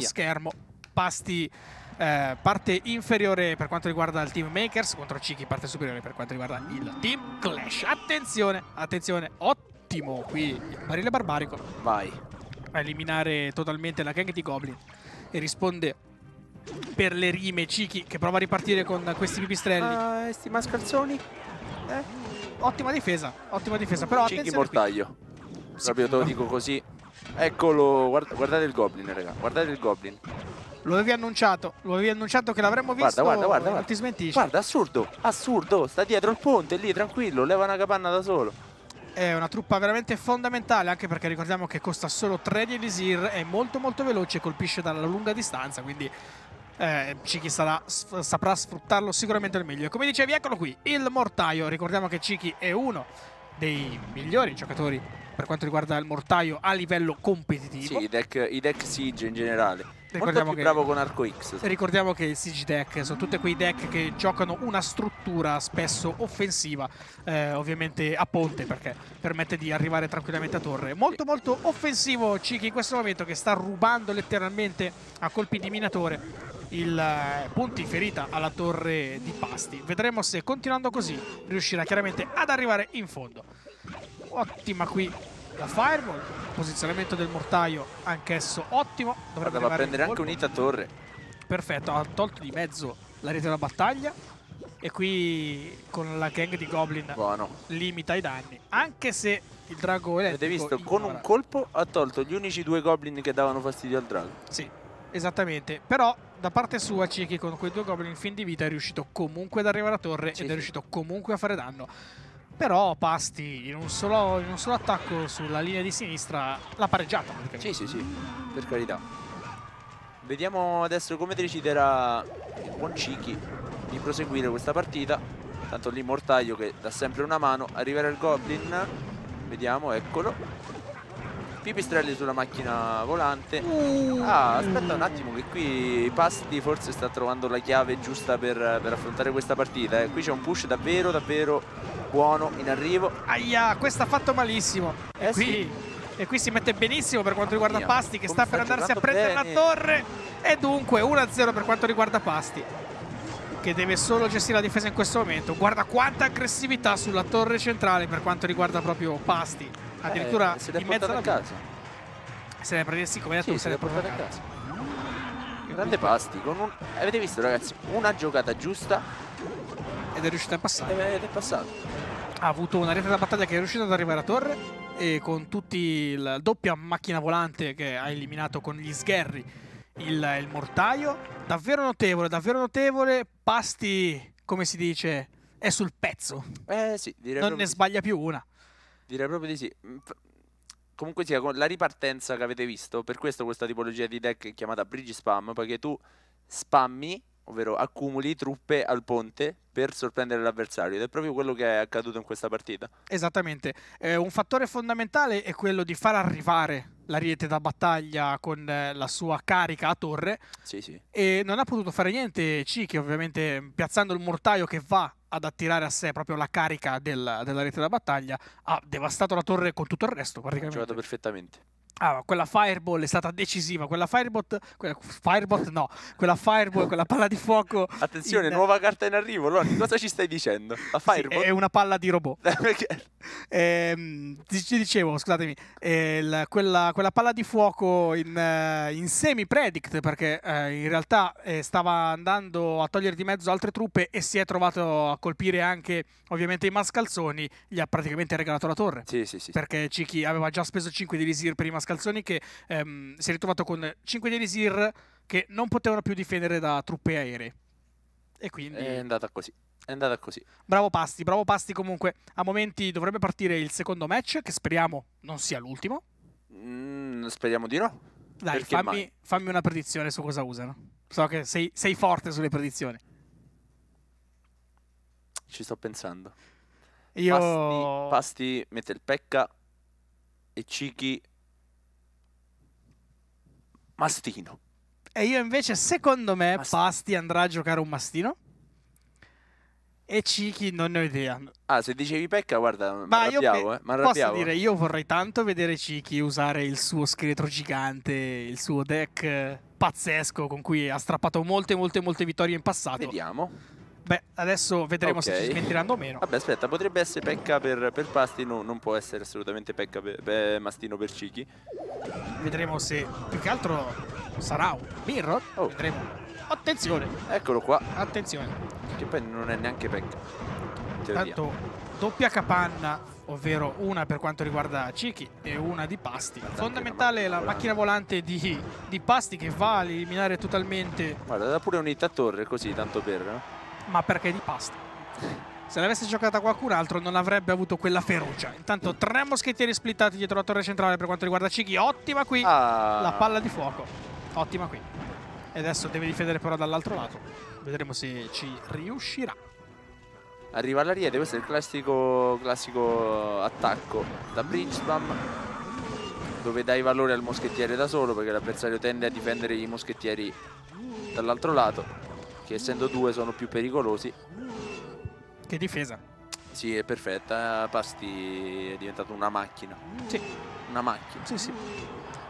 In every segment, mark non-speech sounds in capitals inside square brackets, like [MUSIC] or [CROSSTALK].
schermo Pasti eh, parte inferiore per quanto riguarda il team Makers contro Chiki parte superiore per quanto riguarda il team Clash attenzione, attenzione, ottimo qui il barile barbarico vai a eliminare totalmente la gang di Goblin e risponde per le rime Chiki che prova a ripartire con questi pipistrelli uh, questi mascalzoni eh? ottima difesa, ottima difesa però Chiki mortaglio qui. Sì, Proprio te lo dico così Eccolo, guarda, guardate il Goblin, raga, guardate il Goblin. Lo avevi annunciato, lo avevi annunciato che l'avremmo visto. Guarda, guarda, guarda, eh, guarda. ti smentisci. Guarda, assurdo, assurdo, sta dietro il ponte lì, tranquillo, leva una capanna da solo. È una truppa veramente fondamentale, anche perché ricordiamo che costa solo 3 di Elisir, è molto molto veloce, e colpisce dalla lunga distanza, quindi eh, Chiki sarà, saprà sfruttarlo sicuramente al meglio. E come dicevi, eccolo qui, il mortaio. Ricordiamo che Chiki è uno dei migliori giocatori per quanto riguarda il mortaio a livello competitivo. Sì, i deck, i deck Siege in generale. Ricordiamo Molto che, bravo con Arco X. Ricordiamo che i Siege deck sono tutti quei deck che giocano una struttura spesso offensiva, eh, ovviamente a ponte perché permette di arrivare tranquillamente a torre. Molto molto offensivo Chiki in questo momento che sta rubando letteralmente a colpi di minatore il eh, punti ferita alla torre di Pasti. Vedremo se continuando così riuscirà chiaramente ad arrivare in fondo ottima qui la Fireball, posizionamento del mortaio anch'esso ottimo. Dovrebbe Guarda, va a prendere anche un'ita torre. Perfetto, ha tolto di mezzo la rete della battaglia e qui con la gang di Goblin Buono. limita i danni, anche se il drago elettrico... Avete visto, ignora. con un colpo ha tolto gli unici due Goblin che davano fastidio al drago. Sì, esattamente, però da parte sua Ciki con quei due Goblin in fin di vita è riuscito comunque ad arrivare a torre Ciki. ed è riuscito comunque a fare danno però Pasti in un, solo, in un solo attacco sulla linea di sinistra l'ha pareggiata praticamente. Sì, sì, sì, per carità. Vediamo adesso come deciderà il buon Cicchi di proseguire questa partita. Tanto lì Mortaglio che dà sempre una mano, arriverà il Goblin, vediamo, eccolo pipistrelli sulla macchina volante uh. ah, aspetta un attimo che qui Pasti forse sta trovando la chiave giusta per, per affrontare questa partita eh. qui c'è un push davvero davvero buono in arrivo aia questa ha fatto malissimo eh, qui sì. E qui si mette benissimo per quanto riguarda mia, Pasti che sta per andarsi a prendere bene. la torre e dunque 1-0 per quanto riguarda Pasti che deve solo gestire la difesa in questo momento guarda quanta aggressività sulla torre centrale per quanto riguarda proprio Pasti addirittura eh, in mezzo alla casa. Se ne prende, sì, come hai detto, sì, se, se ne portare a casa. Grande Pasti, un... avete visto ragazzi, una giocata giusta ed è riuscita a passare. Ed è passato. Ha avuto una rete da battaglia che è riuscita ad arrivare a torre e con tutti il doppia macchina volante che ha eliminato con gli sgherri il, il mortaio. Davvero notevole, davvero notevole. Pasti, come si dice, è sul pezzo. Eh sì, direi. Non ne sbaglia più una. Direi proprio di sì. Mm, comunque sia, con la ripartenza che avete visto, per questo questa tipologia di deck è chiamata Bridge Spam, perché tu spammi, ovvero accumuli truppe al ponte per sorprendere l'avversario ed è proprio quello che è accaduto in questa partita. Esattamente, eh, un fattore fondamentale è quello di far arrivare la rete da battaglia con eh, la sua carica a torre sì, sì. e non ha potuto fare niente C che ovviamente piazzando il mortaio che va ad attirare a sé proprio la carica del, della rete da battaglia, ha devastato la torre con tutto il resto praticamente. Ha giocato perfettamente. Ah, quella fireball è stata decisiva. Quella firebot, quella firebot no, quella fireball, quella palla di fuoco. Attenzione, in... nuova carta in arrivo. Loni, cosa ci stai dicendo? La fireball sì, è una palla di robot. [LAUGHS] Perché? Eh, dicevo, scusatemi, eh, la, quella, quella, palla di fuoco in, eh, in semi-predict perché eh, in realtà eh, stava andando a togliere di mezzo altre truppe e si è trovato a colpire anche ovviamente i mascalzoni. Gli ha praticamente regalato la torre. Sì, sì, sì. Perché Cicchi aveva già speso 5 di Lisir prima Mascalzoni che ehm, si è ritrovato con 5 di Elisir che non potevano più difendere da truppe aeree. E quindi... È andata così. È andata così. Bravo Pasti, bravo Pasti comunque. A momenti dovrebbe partire il secondo match, che speriamo non sia l'ultimo. Mm, speriamo di no. Dai, fammi, fammi, una predizione su cosa usano. So che sei, sei forte sulle predizioni. Ci sto pensando. Io... Pasti, Pasti mette il pecca e Ciki Mastino. E io invece, secondo me, Mast Pasti andrà a giocare un mastino. E Cichi non ne ho idea. Ah, se dicevi Pecca, guarda, ma arrabbiavo, io eh, Posso dire, io vorrei tanto vedere Cichi usare il suo scheletro gigante, il suo deck eh, pazzesco con cui ha strappato molte, molte, molte vittorie in passato. Vediamo. Beh, adesso vedremo okay. se ci smentiranno o meno. Vabbè, aspetta, potrebbe essere pecca per, per Pastino, non può essere assolutamente pecca per, per Mastino per Cichi. Vedremo se più che altro sarà un mirror. Oh. Vedremo. Attenzione! Eccolo qua. Attenzione. Che poi non è neanche pecca. Intanto, doppia capanna, ovvero una per quanto riguarda Chiki e una di Pasti. Guarda Fondamentale la macchina volante, volante di, di, Pasti che va a eliminare totalmente... Guarda, da pure unità torre così, tanto per... No? ma perché di pasta. Se l'avesse giocata qualcun altro non avrebbe avuto quella ferocia. Intanto tre moschettieri splittati dietro la torre centrale per quanto riguarda Cighi. Ottima qui ah. la palla di fuoco. Ottima qui. E adesso deve difendere però dall'altro lato. Vedremo se ci riuscirà. Arriva l'ariete, questo è il classico, classico attacco da Brinchbam dove dai valore al moschettiere da solo perché l'avversario tende a difendere i moschettieri dall'altro lato che essendo due sono più pericolosi. Che difesa. Sì, è perfetta. Pasti è diventato una macchina. Sì. Una macchina. Sì, sì.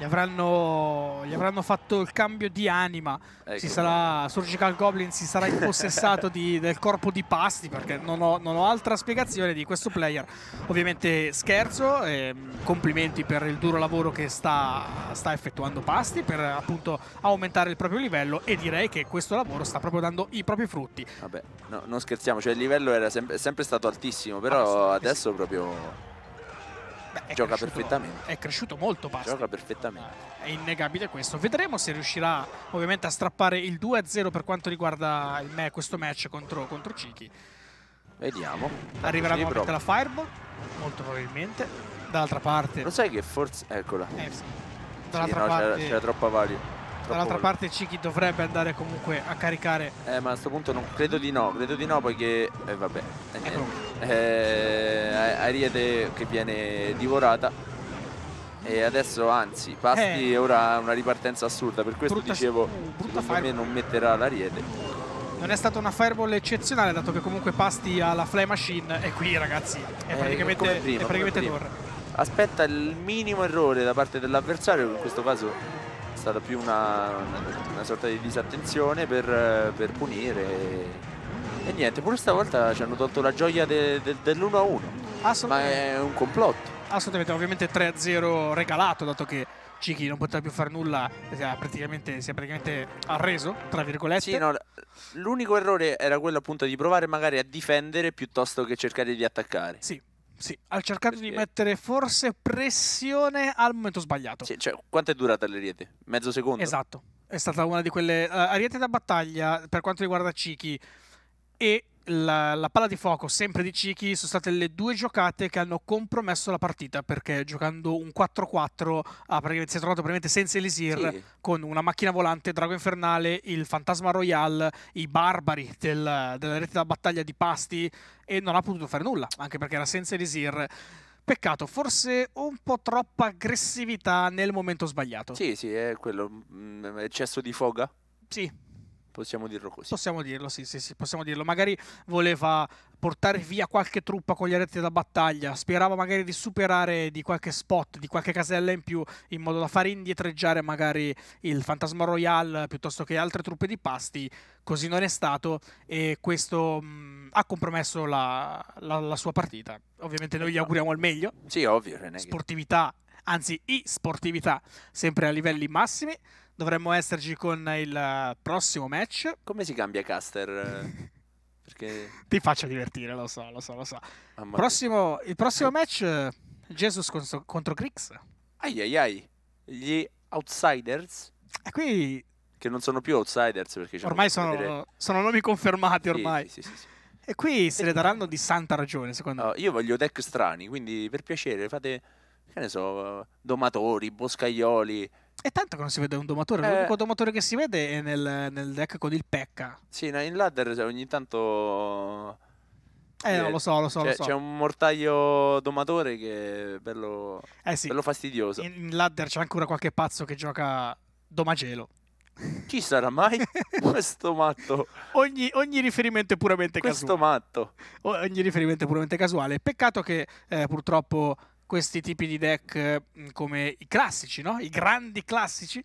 Gli avranno, gli avranno, fatto il cambio di anima. Ecco. Sarà, Surgical Goblin si sarà impossessato di, del corpo di Pasti perché non ho, non ho, altra spiegazione di questo player. Ovviamente scherzo, ehm, complimenti per il duro lavoro che sta, sta, effettuando Pasti per appunto aumentare il proprio livello e direi che questo lavoro sta proprio dando i propri frutti. Vabbè, no, non scherziamo, cioè il livello era sempre, sempre stato altissimo, però ah, adesso sì. proprio Beh, gioca cresciuto, perfettamente. È cresciuto molto Basti. Gioca perfettamente. È innegabile questo. Vedremo se riuscirà ovviamente a strappare il 2-0 per quanto riguarda me, questo match contro, contro Cicchi. Vediamo. Arriverà nuovamente la Fireball, molto probabilmente. Dall'altra parte... Lo sai che forse... Eccola. Eh, sì. sì, no, parte... C'era troppa value dall'altra parte Cicchi dovrebbe andare comunque a caricare eh ma a questo punto non credo di no credo di no poiché eh, vabbè eh, eh, Ariete che viene divorata e adesso anzi Pasti eh. ora ha una ripartenza assurda per questo brutta, dicevo brutta secondo me non metterà l'Ariete non è stata una fireball eccezionale dato che comunque Pasti ha la fly machine e qui ragazzi è eh, praticamente, eh, prima, è praticamente torre aspetta il minimo errore da parte dell'avversario in questo caso è stata più una, una sorta di disattenzione per, per punire e, e niente pure stavolta ci hanno tolto la gioia de, de, dell'1 a 1 ma è un complotto. Assolutamente, ovviamente 3-0 regalato, dato che Cichi non poteva più fare nulla, si è praticamente, si è praticamente arreso, tra virgolette. Sì, no, l'unico errore era quello appunto di provare magari a difendere piuttosto che cercare di attaccare. Sì, sì, ha cercato Perché? di mettere forse pressione al momento sbagliato. Sì, cioè, quanto è durata l'ariete? Mezzo secondo? Esatto, è stata una di quelle uh, ariete da battaglia per quanto riguarda Cichi e la, la, palla di fuoco sempre di Chiki sono state le due giocate che hanno compromesso la partita perché giocando un 4-4 ah, si è trovato praticamente senza Elisir sì. con una macchina volante, Drago Infernale, il Fantasma Royale, i Barbari del, della rete da battaglia di Pasti e non ha potuto fare nulla anche perché era senza Elisir. Peccato, forse un po' troppa aggressività nel momento sbagliato. Sì, sì, è quello, mm, eccesso di foga. Sì, Possiamo dirlo così. Possiamo dirlo, sì, sì, sì, possiamo dirlo. Magari voleva portare via qualche truppa con gli addetti da battaglia, sperava magari di superare di qualche spot, di qualche casella in più, in modo da far indietreggiare magari il Fantasma Royale piuttosto che altre truppe di pasti, così non è stato e questo mh, mm, ha compromesso la, la, la, sua partita. Ovviamente noi gli esatto. auguriamo il meglio. Sì, ovvio, René. Sportività, anzi, i sportività, sempre a livelli massimi dovremmo esserci con il prossimo match. Come si cambia caster? [LAUGHS] Perché... Ti faccio divertire, lo so, lo so, lo so. Ah, prossimo, il prossimo match, Jesus contro, contro Grix. Ai ai ai, gli Outsiders. E qui... Che non sono più Outsiders perché... Ormai sono, dire... sono, nomi confermati ormai. Sì, sì, sì, e qui se ne daranno di santa ragione, secondo oh, me. Io voglio deck strani, quindi per piacere fate, che ne so, domatori, boscaioli, è tanto che non si vede un domatore. Eh, L'unico domatore che si vede è nel, nel deck con il Pekka. Sì, in ladder ogni tanto. Eh, eh, lo so, lo so, c'è, so. un mortaio domatore che è bello, eh sì. bello fastidioso. In, in ladder c'è ancora qualche pazzo che gioca domagelo. Chi sarà mai [LAUGHS] questo matto? Ogni, ogni, riferimento è puramente questo casuale. Questo matto. Ogni riferimento è puramente casuale. Peccato che eh, purtroppo questi tipi di deck mm, come i classici, no? i grandi classici,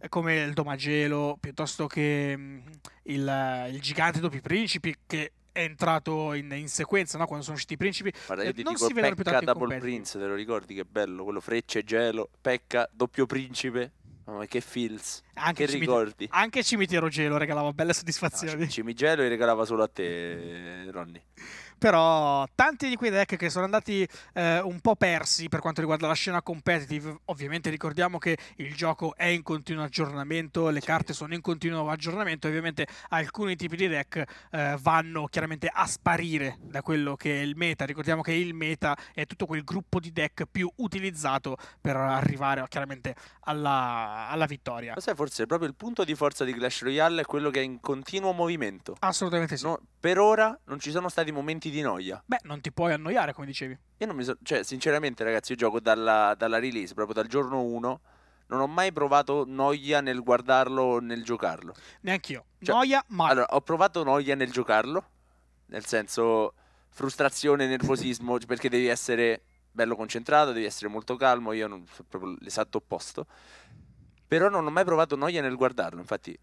eh, come il Domagelo, piuttosto che mm, il, eh, il gigante dopo i principi, che è entrato in, in sequenza no? quando sono usciti i principi. Guarda, eh, io ti non dico, si vedono più tanti Double Prince, te lo ricordi che bello? Quello frecce, gelo, pecca, doppio principe. Oh, che feels, anche che cimite- ricordi. Anche Cimitero Gelo regalava belle soddisfazioni. No, Cimigelo regalava solo a te, [LAUGHS] Ronnie però tanti di quei deck che sono andati eh, un po' persi per quanto riguarda la scena competitive, ovviamente ricordiamo che il gioco è in continuo aggiornamento, le carte sono in continuo aggiornamento, ovviamente alcuni tipi di deck eh, vanno chiaramente a sparire da quello che è il meta, ricordiamo che il meta è tutto quel gruppo di deck più utilizzato per arrivare chiaramente alla, alla vittoria. Ma sai, forse proprio il punto di forza di Clash Royale è quello che è in continuo movimento. Assolutamente sì. No, per ora non ci sono stati momenti morti di noia. Beh, non ti puoi annoiare, come dicevi. Io non mi so... Cioè, sinceramente, ragazzi, io gioco dalla, dalla release, proprio dal giorno 1. Non ho mai provato noia nel guardarlo o nel giocarlo. Neanch'io. Cioè, noia, mai. Allora, ho provato noia nel giocarlo. Nel senso, frustrazione, nervosismo, cioè, perché devi essere bello concentrato, devi essere molto calmo. Io non sono proprio l'esatto opposto. Però non ho mai provato noia nel guardarlo. Infatti,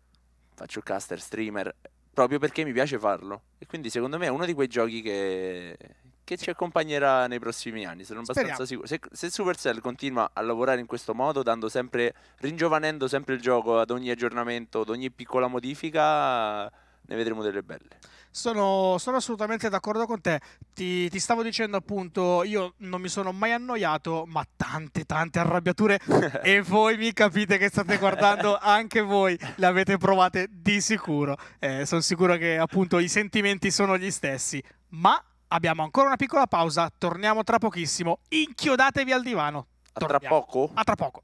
faccio caster, streamer proprio perché mi piace farlo. E quindi secondo me è uno di quei giochi che, che ci accompagnerà nei prossimi anni, sono abbastanza Speriamo. sicuro. Se, se, Supercell continua a lavorare in questo modo, dando sempre, ringiovanendo sempre il gioco ad ogni aggiornamento, ad ogni piccola modifica, ne vedremo delle belle. Sono, sono assolutamente d'accordo con te. Ti, ti, stavo dicendo appunto, io non mi sono mai annoiato, ma tante, tante arrabbiature. [LAUGHS] e voi mi capite che state guardando, anche voi le avete provate di sicuro. Eh, sono sicuro che appunto i sentimenti sono gli stessi. Ma abbiamo ancora una piccola pausa, torniamo tra pochissimo. Inchiodatevi al divano. Torniamo. A tra poco? A tra poco.